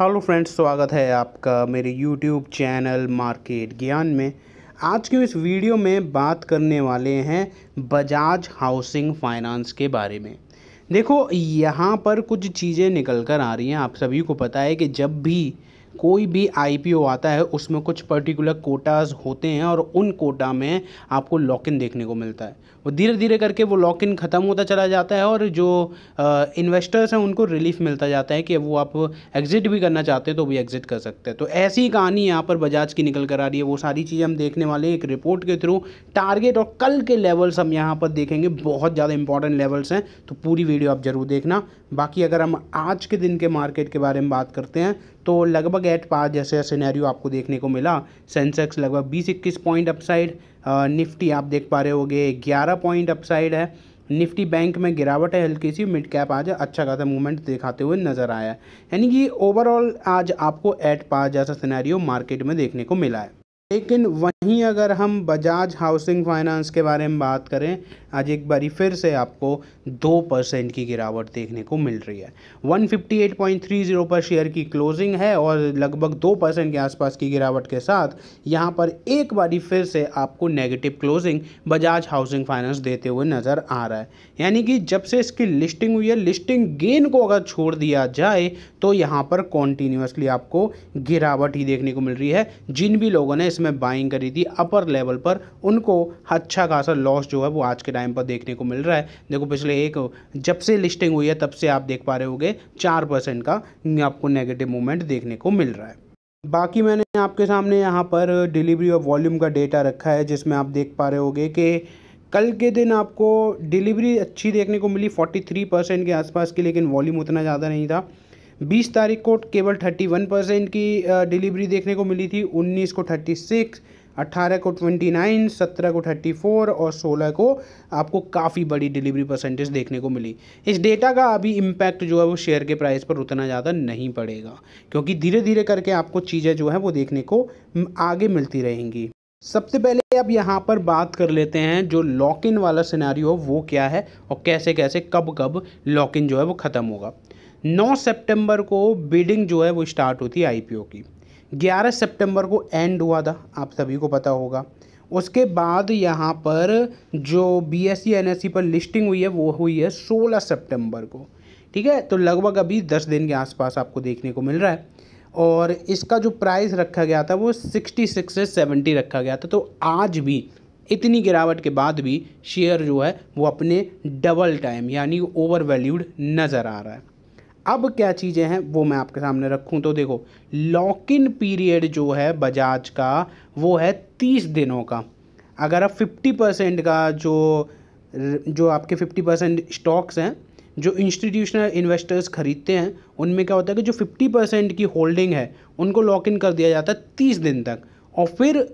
hello friends स्वागत है आपका मेरे यूट्यूब चैनल मार्केट ज्ञान में आज के इस वीडियो में बात करने वाले हैं बजाज हाउसिंग फाइनेंस के बारे में देखो यहाँ पर कुछ चीज़ें निकल कर आ रही हैं आप सभी को पता है कि जब भी कोई भी आई आता है उसमें कुछ पर्टिकुलर कोटाज होते हैं और उन कोटा में आपको लॉक इन देखने को मिलता है वो धीरे धीरे करके वो लॉक इन ख़त्म होता चला जाता है और जो इन्वेस्टर्स हैं उनको रिलीफ मिलता जाता है कि वो आप एग्ज़िट भी करना चाहते हैं तो भी एग्ज़िट कर सकते हैं तो ऐसी ही कहानी यहाँ पर बजाज की निकल कर आ रही है वो सारी चीज़ें हम देखने वाले हैं एक रिपोर्ट के थ्रू टारगेट और कल के लेवल्स हम यहाँ पर देखेंगे बहुत ज़्यादा इंपॉर्टेंट लेवल्स हैं तो पूरी वीडियो आप ज़रूर देखना बाकी अगर हम आज के दिन के मार्केट के बारे में बात करते हैं तो लगभग एट पार जैसे सिनेरियो आपको देखने को मिला सेंसेक्स लगभग बीस इक्कीस पॉइंट अपसाइड निफ्टी आप देख पा रहे होगे ग्यारह पॉइंट अपसाइड है निफ्टी बैंक में गिरावट है हल्की सी मिड कैप आज अच्छा खासा मूवमेंट दिखाते हुए नज़र आया यानी कि ओवरऑल आज आपको एट पार जैसा सिनेरियो मार्केट में देखने को मिला है लेकिन वन वहीं अगर हम बजाज हाउसिंग फाइनेंस के बारे में बात करें आज एक बारी फिर से आपको दो परसेंट की गिरावट देखने को मिल रही है 158.30 पर शेयर की क्लोजिंग है और लगभग दो परसेंट के आसपास की गिरावट के साथ यहां पर एक बारी फिर से आपको negative closing Bajaj housing finance देते हुए नज़र आ रहा है यानी कि जब से इसकी लिस्टिंग हुई है लिस्टिंग गेन को अगर छोड़ दिया जाए तो यहाँ पर कॉन्टीन्यूसली आपको गिरावट ही देखने को मिल रही है जिन भी लोगों ने इसमें बाइंग करी थी अपर लेवल पर उनको अच्छा खासा लॉस जो है वो आज के टाइम पर देखने को मिल रहा है देखो पिछले एक जब से लिस्टिंग हुई है तब से आप देख पा रहे होगे चार परसेंट का आपको नेगेटिव मूवमेंट देखने को मिल रहा है बाकी मैंने आपके सामने यहाँ पर डिलीवरी और वॉल्यूम का डेटा रखा है जिसमें आप देख पा रहे हो कि कल के दिन आपको डिलीवरी अच्छी देखने को मिली 43 परसेंट के आसपास की लेकिन वॉल्यूम उतना ज़्यादा नहीं था 20 तारीख को केवल 31 परसेंट की डिलीवरी देखने को मिली थी 19 को 36 अट्ठारह को ट्वेंटी नाइन सत्रह को थर्टी फोर और सोलह को आपको काफ़ी बड़ी डिलीवरी परसेंटेज देखने को मिली इस डेटा का अभी इम्पैक्ट जो है वो शेयर के प्राइस पर उतना ज़्यादा नहीं पड़ेगा क्योंकि धीरे धीरे करके आपको चीज़ें जो है वो देखने को आगे मिलती रहेंगी सबसे पहले अब यहाँ पर बात कर लेते हैं जो लॉक इन वाला सिनारी वो क्या है और कैसे कैसे कब कब लॉक इन जो है वो ख़त्म होगा 9 सितंबर को बिडिंग जो है वो स्टार्ट होती है आईपीओ की 11 सितंबर को एंड हुआ था आप सभी को पता होगा उसके बाद यहाँ पर जो बी एस सी पर लिस्टिंग हुई है वो हुई है 16 सितंबर को ठीक है तो लगभग अभी 10 दिन के आसपास आपको देखने को मिल रहा है और इसका जो प्राइस रखा गया था वो 66 से 70 रखा गया था तो आज भी इतनी गिरावट के बाद भी शेयर जो है वो अपने डबल टाइम यानी ओवर वैल्यूड नज़र आ रहा है अब क्या चीज़ें हैं वो मैं आपके सामने रखूँ तो देखो लॉक इन पीरियड जो है बजाज का वो है तीस दिनों का अगर आप फिफ्टी परसेंट का जो जो आपके फिफ्टी परसेंट स्टॉक्स हैं जो इंस्टीट्यूशनल इन्वेस्टर्स खरीदते हैं उनमें क्या होता है कि जो फिफ्टी परसेंट की होल्डिंग है उनको लॉक इन कर दिया जाता है तीस दिन तक और फिर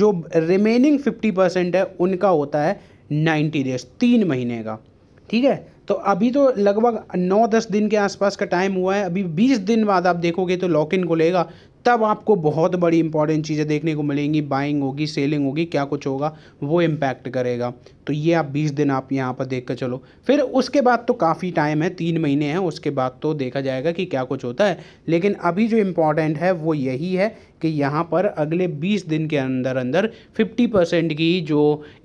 जो रिमेनिंग फिफ्टी परसेंट है उनका होता है नाइन्टी डेज तीन महीने का ठीक है तो अभी तो लगभग नौ दस दिन के आसपास का टाइम हुआ है अभी बीस दिन बाद आप देखोगे तो लॉक इन खुलेगा तब आपको बहुत बड़ी इंपॉर्टेंट चीज़ें देखने को मिलेंगी बाइंग होगी सेलिंग होगी क्या कुछ होगा वो इम्पैक्ट करेगा तो ये आप 20 दिन आप यहाँ पर देख कर चलो फिर उसके बाद तो काफ़ी टाइम है तीन महीने हैं उसके बाद तो देखा जाएगा कि क्या कुछ होता है लेकिन अभी जो इम्पॉर्टेंट है वो यही है कि यहाँ पर अगले 20 दिन के अंदर अंदर 50 परसेंट की जो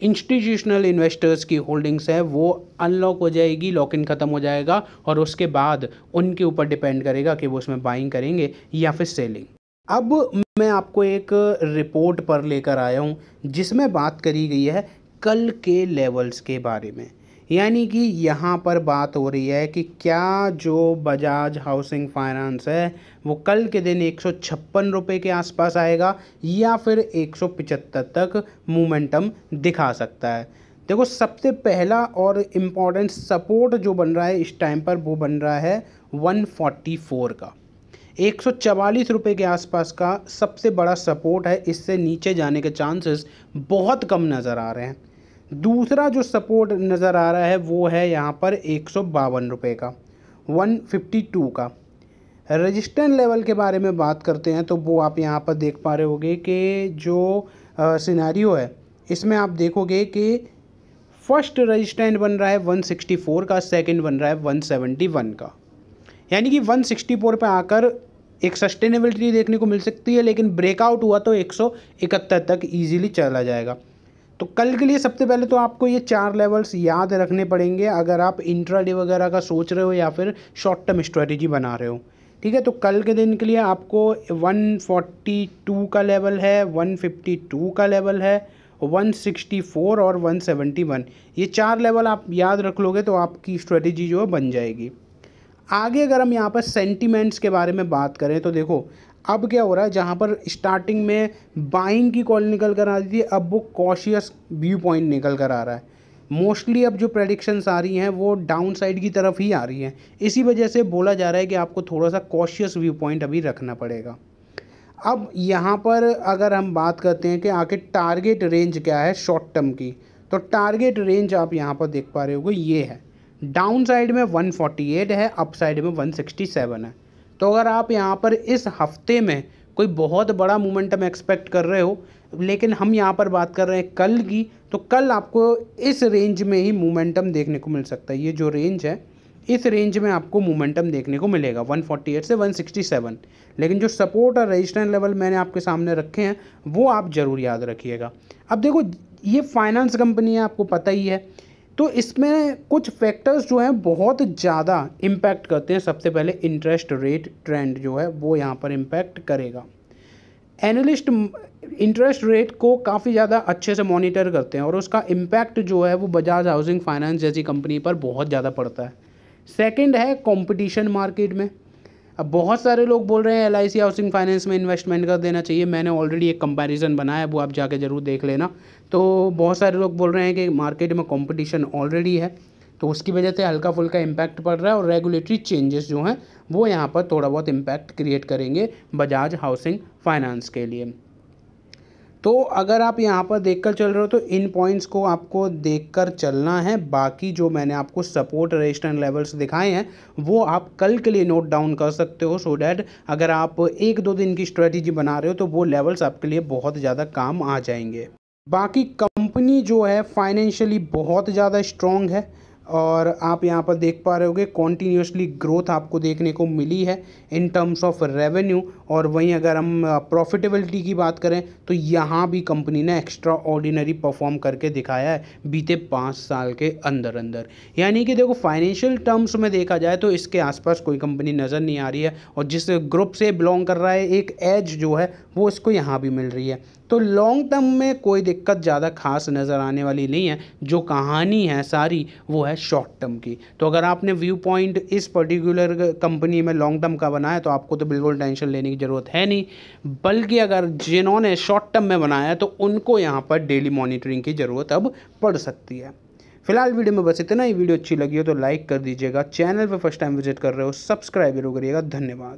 इंस्टीट्यूशनल इन्वेस्टर्स की होल्डिंग्स है वो अनलॉक हो जाएगी लॉक इन ख़त्म हो जाएगा और उसके बाद उनके ऊपर डिपेंड करेगा कि वो उसमें बाइंग करेंगे या फिर सेलिंग अब मैं आपको एक रिपोर्ट पर लेकर आया हूँ जिसमें बात करी गई है कल के लेवल्स के बारे में यानी कि यहाँ पर बात हो रही है कि क्या जो बजाज हाउसिंग फाइनेंस है वो कल के दिन एक सौ के आसपास आएगा या फिर एक तक मोमेंटम दिखा सकता है देखो सबसे पहला और इम्पॉर्टेंट सपोर्ट जो बन रहा है इस टाइम पर वो बन रहा है 144 का एक सौ रुपये के आसपास का सबसे बड़ा सपोर्ट है इससे नीचे जाने के चांसेस बहुत कम नज़र आ रहे हैं दूसरा जो सपोर्ट नज़र आ रहा है वो है यहाँ पर एक सौ बावन रुपये का वन फिफ्टी टू का रजिस्टेंस लेवल के बारे में बात करते हैं तो वो आप यहाँ पर देख पा रहे होगे कि जो सिनारियो है इसमें आप देखोगे कि फर्स्ट रजिस्टेंट बन रहा है 164 का सेकंड बन रहा है 171 का यानी कि 164 पे आकर एक सस्टेनेबिलिटी देखने को मिल सकती है लेकिन ब्रेकआउट हुआ तो 171 तक इजीली चला जाएगा तो कल के लिए सबसे पहले तो आपको ये चार लेवल्स याद रखने पड़ेंगे अगर आप इंट्राडे वगैरह का सोच रहे हो या फिर शॉर्ट टर्म स्ट्रेटेजी बना रहे हो ठीक है तो कल के दिन के लिए आपको 142 का लेवल है 152 का लेवल है 164 और 171 ये चार लेवल आप याद रख लोगे तो आपकी स्ट्रेटेजी जो है बन जाएगी आगे अगर हम यहाँ पर सेंटीमेंट्स के बारे में बात करें तो देखो अब क्या हो रहा है जहाँ पर स्टार्टिंग में बाइंग की कॉल निकल कर आ रही थी अब वो कॉशियस व्यू पॉइंट निकल कर आ रहा है मोस्टली अब जो प्रडिक्शंस आ रही हैं वो डाउन साइड की तरफ ही आ रही हैं इसी वजह से बोला जा रहा है कि आपको थोड़ा सा कॉशियस व्यू पॉइंट अभी रखना पड़ेगा अब यहाँ पर अगर हम बात करते हैं कि आखिर टारगेट रेंज क्या है शॉर्ट टर्म की तो टारगेट रेंज आप यहाँ पर देख पा रहे हो ये है डाउन साइड में 148 है अप साइड में 167 है तो अगर आप यहाँ पर इस हफ्ते में कोई बहुत बड़ा मोमेंटम एक्सपेक्ट कर रहे हो लेकिन हम यहाँ पर बात कर रहे हैं कल की तो कल आपको इस रेंज में ही मोमेंटम देखने को मिल सकता है ये जो रेंज है इस रेंज में आपको मोमेंटम देखने को मिलेगा 148 से 167 लेकिन जो सपोर्ट और रजिस्ट्रेंट लेवल मैंने आपके सामने रखे हैं वो आप ज़रूर याद रखिएगा अब देखो ये फाइनेंस कंपनी है आपको पता ही है तो इसमें कुछ फैक्टर्स जो हैं बहुत ज़्यादा इम्पैक्ट करते हैं सबसे पहले इंटरेस्ट रेट ट्रेंड जो है वो यहाँ पर इम्पैक्ट करेगा एनालिस्ट इंटरेस्ट रेट को काफ़ी ज़्यादा अच्छे से मॉनिटर करते हैं और उसका इम्पैक्ट जो है वो बजाज हाउसिंग फाइनेंस जैसी कंपनी पर बहुत ज़्यादा पड़ता है सेकेंड है कॉम्पिटिशन मार्केट में अब बहुत सारे लोग बोल रहे हैं एल हाउसिंग फाइनेंस में इन्वेस्टमेंट कर देना चाहिए मैंने ऑलरेडी एक कंपैरिजन बनाया है वो आप जाके ज़रूर देख लेना तो बहुत सारे लोग बोल रहे हैं कि मार्केट में कंपटीशन ऑलरेडी है तो उसकी वजह से हल्का फुल्का इम्पैक्ट पड़ रहा है और रेगुलेटरी चेंजेस जो हैं वो यहाँ पर थोड़ा बहुत इम्पैक्ट क्रिएट करेंगे बजाज हाउसिंग फाइनेंस के लिए तो अगर आप यहाँ पर देखकर चल रहे हो तो इन पॉइंट्स को आपको देखकर चलना है बाकी जो मैंने आपको सपोर्ट रेजिस्टेंस लेवल्स दिखाए हैं वो आप कल के लिए नोट डाउन कर सकते हो सो डैट अगर आप एक दो दिन की स्ट्रेटजी बना रहे हो तो वो लेवल्स आपके लिए बहुत ज़्यादा काम आ जाएंगे बाकी कंपनी जो है फाइनेंशियली बहुत ज़्यादा स्ट्रॉन्ग है और आप यहाँ पर देख पा रहे होगे कॉन्टीन्यूसली ग्रोथ आपको देखने को मिली है इन टर्म्स ऑफ रेवेन्यू और वहीं अगर हम प्रॉफिटेबिलिटी की बात करें तो यहाँ भी कंपनी ने एक्स्ट्रा ऑर्डिनरी परफॉर्म करके दिखाया है बीते पाँच साल के अंदर अंदर यानी कि देखो फाइनेंशियल टर्म्स में देखा जाए तो इसके आसपास कोई कंपनी नज़र नहीं आ रही है और जिस ग्रुप से बिलोंग कर रहा है एक एज जो है वो इसको यहाँ भी मिल रही है तो लॉन्ग टर्म में कोई दिक्कत ज़्यादा खास नज़र आने वाली नहीं है जो कहानी है सारी वो है शॉर्ट टर्म की तो अगर आपने व्यू पॉइंट इस पर्टिकुलर कंपनी में लॉन्ग टर्म का बनाया तो आपको तो बिल्कुल टेंशन लेने की ज़रूरत है नहीं बल्कि अगर जिन्होंने शॉर्ट टर्म में बनाया तो उनको यहाँ पर डेली मॉनिटरिंग की ज़रूरत अब पड़ सकती है फिलहाल वीडियो में बस इतना ही वीडियो अच्छी लगी हो तो लाइक कर दीजिएगा चैनल पर फर्स्ट टाइम विजिट कर रहे हो सब्सक्राइब जरूर करिएगा धन्यवाद